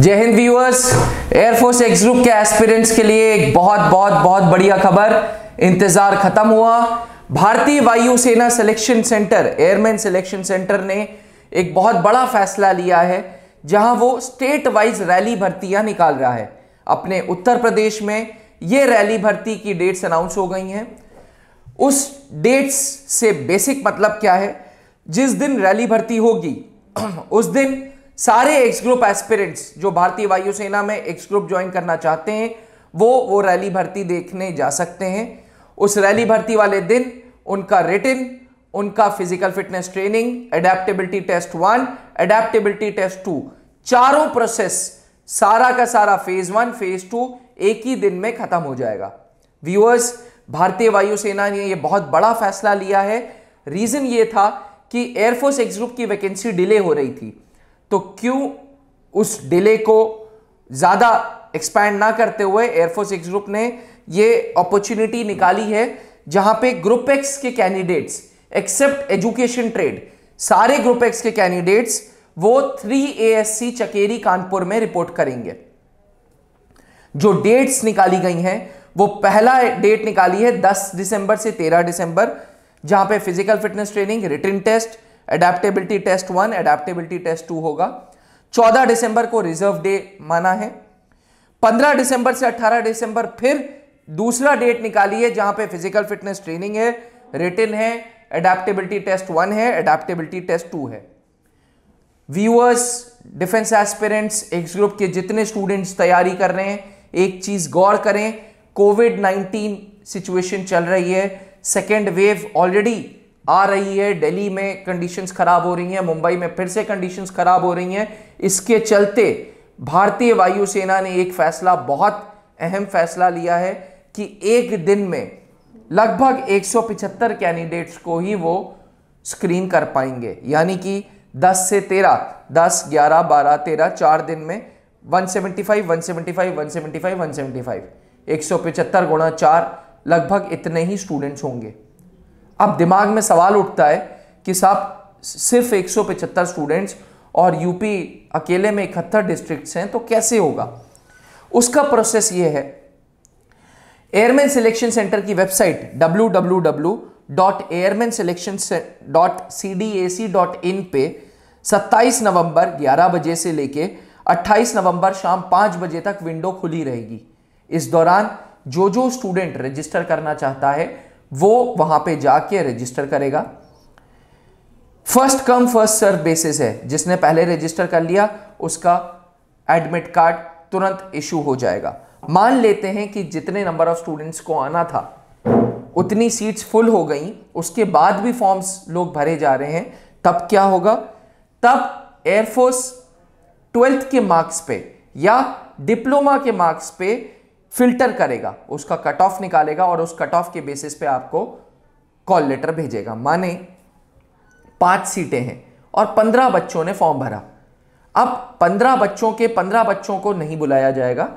जय हिंद viewers air force X group के एस्पिरेंट्स के लिए एक बहुत बहुत बहुत बढ़िया खबर इंतजार खत्म हुआ भारतीय वायुसेना selection centre airman selection centre ने एक बहुत बड़ा फैसला लिया है जहां वो स्टेट वाइज रैली भर्तियां निकाल रहा है अपने उत्तर प्रदेश में ये रैली भर्ती की डेट्स अनाउंस हो गई हैं उस डेट्स से बेसिक मतलब क्या है जिस दिन रैली भर्ती होगी उस दिन सारे एक्स ग्रुप एस्पिरेंट्स जो भारतीय वायुसेना में एक्स ग्रुप ज्वाइन करना चाहते हैं वो वो रैली भर्ती देखने जा सकते हैं उस रैली भर्ती वाले दिन उनका रिटिन उनका physical fitness training adaptability test one adaptability test two चारों प्रोसेस सारा का सारा फेज वन फेज टू एक ही दिन में खत्म हो जाएगा व्यूअर्स भारतीय वायुसेना ने यह बहुत बड़ा फैसला लिया है रीजन ये था कि एयरफोर्स एक्स ग्रुप की वैकेंसी डिले हो रही थी तो क्यों उस डिले को ज़्यादा एक्सपैंड ना करते हुए एयरफोर्स एक्स ग्रुप ने ये अपॉर्चुनिटी निकाली है जहां पे ग्रुप एक्स के कैंडिडेट्स एक्सेप्ट एजुकेशन ट्रेड सारे ग्रुप एक्स के कैंडिडेट्स वो थ्री ए चकेरी कानपुर में रिपोर्ट करेंगे जो डेट्स निकाली गई हैं वो पहला डेट निकाली है 10 दिसंबर से 13 दिसंबर जहां पे physical fitness training return test adaptability test one adaptability test two होगा चौदह दिसंबर को रिजर्व डे माना है पंद्रह दिसंबर से अट्ठारह दिसंबर फिर दूसरा डेट निकालिए जहां पे फिजिकल फिटनेस ट्रेनिंग है रिटिन है एडेप्टेबिलिटी टेस्ट वन है एडेप्टेबिलिटी टेस्ट टू है viewers defence aspirants X group के जितने स्टूडेंट्स तैयारी कर रहे हैं एक चीज गौर करें कोविड 19 सिचुएशन चल रही है सेकेंड वेव ऑलरेडी आ रही है दिल्ली में कंडीशंस खराब हो रही हैं मुंबई में फिर से कंडीशंस खराब हो रही हैं इसके चलते भारतीय वायुसेना ने एक फैसला बहुत अहम फैसला लिया है कि एक दिन में लगभग 175 कैंडिडेट्स को ही वो स्क्रीन कर पाएंगे यानी कि 10 से 13 10 11 12 13 चार दिन में 175 175 175 175 175 175 गुणा चार लगभग इतने ही स्टूडेंट्स होंगे अब दिमाग में सवाल उठता है कि साहब सिर्फ एक स्टूडेंट्स और यूपी अकेले में इकहत्तर डिस्ट्रिक्ट्स हैं तो कैसे होगा उसका प्रोसेस ये है एयरमैन सिलेक्शन सेंटर की website W W W dot airman selection dot C D A C dot in पे 27 नवंबर 11 बजे से लेके 28 नवंबर शाम 5 बजे तक विंडो खुली रहेगी इस दौरान जो जो स्टूडेंट रजिस्टर करना चाहता है वो वहां पे जाके रजिस्टर करेगा first come first serve basis है जिसने पहले रजिस्टर कर लिया उसका एडमिट कार्ड तुरंत इशू हो जाएगा मान लेते हैं कि जितने नंबर ऑफ स्टूडेंट्स को आना था उतनी सीट्स फुल हो गई उसके बाद भी फॉर्म्स लोग भरे जा रहे हैं तब क्या होगा तब एयरफोर्स ट्वेल्थ के मार्क्स पे या डिप्लोमा के मार्क्स पे फिल्टर करेगा उसका कट ऑफ निकालेगा और उस कट ऑफ के बेसिस पे आपको कॉल लेटर भेजेगा माने पांच सीटें हैं और पंद्रह बच्चों ने फॉर्म भरा अब पंद्रह बच्चों के पंद्रह बच्चों को नहीं बुलाया जाएगा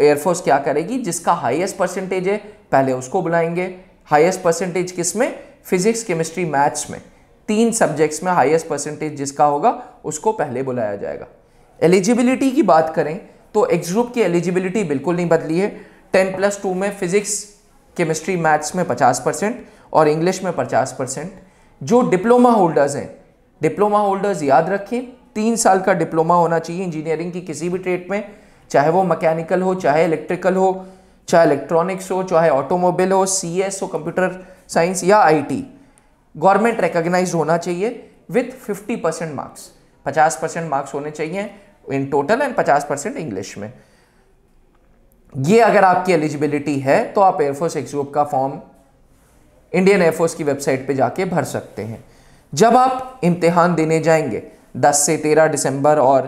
एयरफोर्स क्या करेगी जिसका हाईएस्ट परसेंटेज है पहले उसको बुलाएंगे हाईएस्ट परसेंटेज किस में फिजिक्स केमिस्ट्री मैथ्स में तीन सब्जेक्ट्स में हाईएस्ट परसेंटेज जिसका होगा उसको पहले बुलाया जाएगा एलिजिबिलिटी की बात करें तो एक्स ग्रुप की एलिजिबिलिटी बिल्कुल नहीं बदली है टेन प्लस टू में फिजिक्स केमिस्ट्री मैथ्स में पचास परसेंट और इंग्लिश में पचास परसेंट जो डिप्लोमा होल्डर्स हैं डिप्लोमा होल्डर्स याद रखें तीन साल का डिप्लोमा होना चाहिए इंजीनियरिंग की किसी भी ट्रेड में चाहे वो मैकेनिकल हो चाहे इलेक्ट्रिकल हो चाहे इलेक्ट्रॉनिक्स हो चाहे ऑटोमोबाइल हो सी एस हो कंप्यूटर साइंस या आई टी गवर्नमेंट रिकोगनाइज होना चाहिए विथ फिफ्टी परसेंट मार्क्स पचास परसेंट मार्क्स होने चाहिए इन टोटल एंड पचास परसेंट इंग्लिश में ये अगर आपकी एलिजिबिलिटी है तो आप एयरफोर्स एक्सग्रूप का फॉर्म इंडियन एयरफोर्स की वेबसाइट पे जाके भर सकते हैं जब आप इम्तिहान देने जाएंगे 10 से 13 दिसंबर और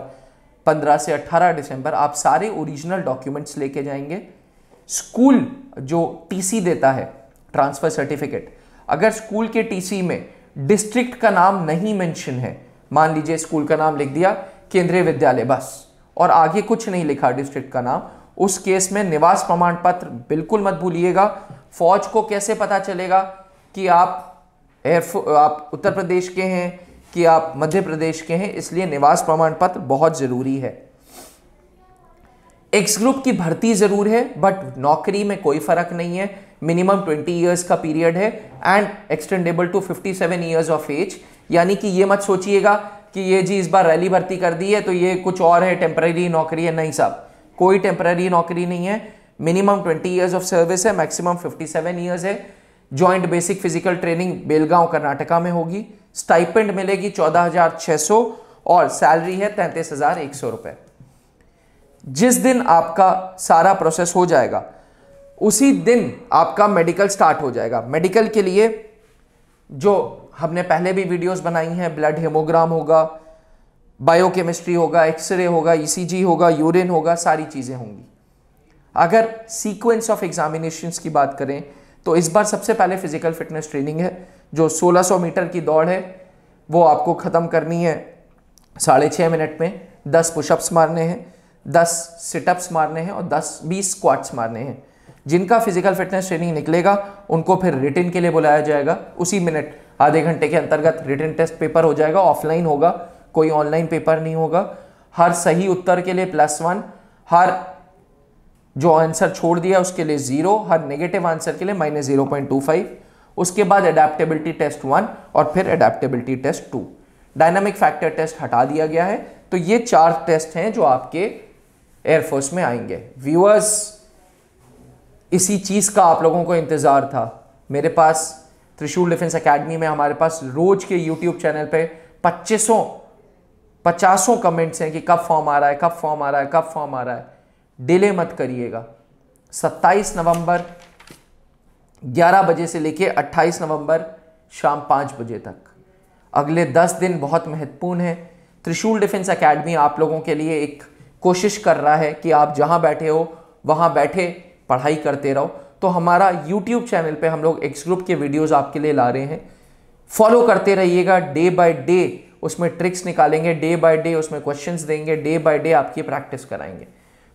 15 से 18 दिसंबर आप सारे ओरिजिनल डॉक्यूमेंट्स लेके जाएंगे स्कूल जो टीसी देता है ट्रांसफ़र सर्टिफिकेट अगर स्कूल के टीसी में डिस्ट्रिक्ट का नाम नहीं मेंशन है मान लीजिए स्कूल का नाम लिख दिया केंद्रीय विद्यालय बस और आगे कुछ नहीं लिखा डिस्ट्रिक्ट का नाम उस केस में निवास प्रमाण पत्र बिल्कुल मत भूलिएगा फौज को कैसे पता चलेगा कि आप एयरफो आप उत्तर प्रदेश के हैं कि आप मध्य प्रदेश के हैं इसलिए निवास प्रमाण पत्र बहुत ज़रूरी है एक्स ग्रुप की भर्ती ज़रूर है बट नौकरी में कोई फ़र्क नहीं है मिनिमम 20 इयर्स का पीरियड है and extendable to 57 years of age यानी कि ये मत सोचिएगा कि ये जी इस बार रैली भर्ती कर दी है तो ये कुछ और है टेम्प्रेरी नौकरी है नहीं साहब कोई टेम्प्रेरी नौकरी नहीं है minimum twenty years of service है मैक्सिमम फिफ्टी सेवन ईयर्स है joint basic physical training Belgaum Karnataka में होगी स्टाइपेंड मिलेगी चौदह हजार छः सौ और सैलरी है तैंतीस हजार एक सौ रुपये जिस दिन आपका सारा प्रोसेस हो जाएगा उसी दिन आपका मेडिकल स्टार्ट हो जाएगा मेडिकल के लिए जो हमने पहले भी वीडियोस बनाई हैं ब्लड हेमोग्राम होगा बायोकेमिस्ट्री होगा एक्सरे होगा ईसीजी e होगा यूरिन होगा सारी चीज़ें होंगी अगर सीक्वेंस ऑफ एग्जामिनेशन की बात करें तो इस बार सबसे पहले फिजिकल फिटनेस ट्रेनिंग है जो 1600 मीटर की दौड़ है वो आपको ख़त्म करनी है साढ़े छः मिनट में 10 पुशअप्स मारने हैं 10 सिटअप्स मारने हैं और 10 बीस स्क्वाट्स मारने हैं जिनका फिजिकल फिटनेस ट्रेनिंग निकलेगा उनको फिर रिटिन के लिए बुलाया जाएगा उसी मिनट आधे घंटे के अंतर्गत रिटर्न टेस्ट पेपर हो जाएगा ऑफलाइन होगा कोई ऑनलाइन पेपर नहीं होगा हर सही उत्तर के लिए प्लस वन हर जो आंसर छोड़ दिया उसके लिए जीरो हर नेगेटिव आंसर के लिए minus zero point two five उसके बाद अडेप्टेबिलिटी टेस्ट वन और फिर adaptability test two dynamic factor test हटा दिया गया है तो ये चार टेस्ट हैं जो आपके एयरफोर्स में आएंगे व्यूअर्स इसी चीज़ का आप लोगों को इंतज़ार था मेरे पास त्रिशूल डिफेंस एकेडमी में हमारे पास रोज के यूट्यूब चैनल पे पच्चीसों पचासों कमेंट्स हैं कि कब फॉर्म आ रहा है कब फॉर्म आ रहा है कब फॉर्म आ रहा है डिले मत करिएगा 27 नवंबर 11 बजे से लेके 28 नवंबर शाम 5 बजे तक अगले 10 दिन बहुत महत्वपूर्ण है त्रिशूल डिफेंस एकेडमी आप लोगों के लिए एक कोशिश कर रहा है कि आप जहां बैठे हो वहां बैठे पढ़ाई करते रहो तो हमारा यूट्यूब चैनल पर हम लोग एक्स ग्रुप के वीडियोज आपके लिए ला रहे हैं फॉलो करते रहिएगा डे बाय डे उसमें ट्रिक्स निकालेंगे डे बाय डे उसमें क्वेश्चंस देंगे डे बाय डे आपकी प्रैक्टिस कराएंगे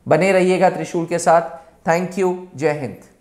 बने रहिएगा त्रिशूल के साथ थैंक यू जय हिंद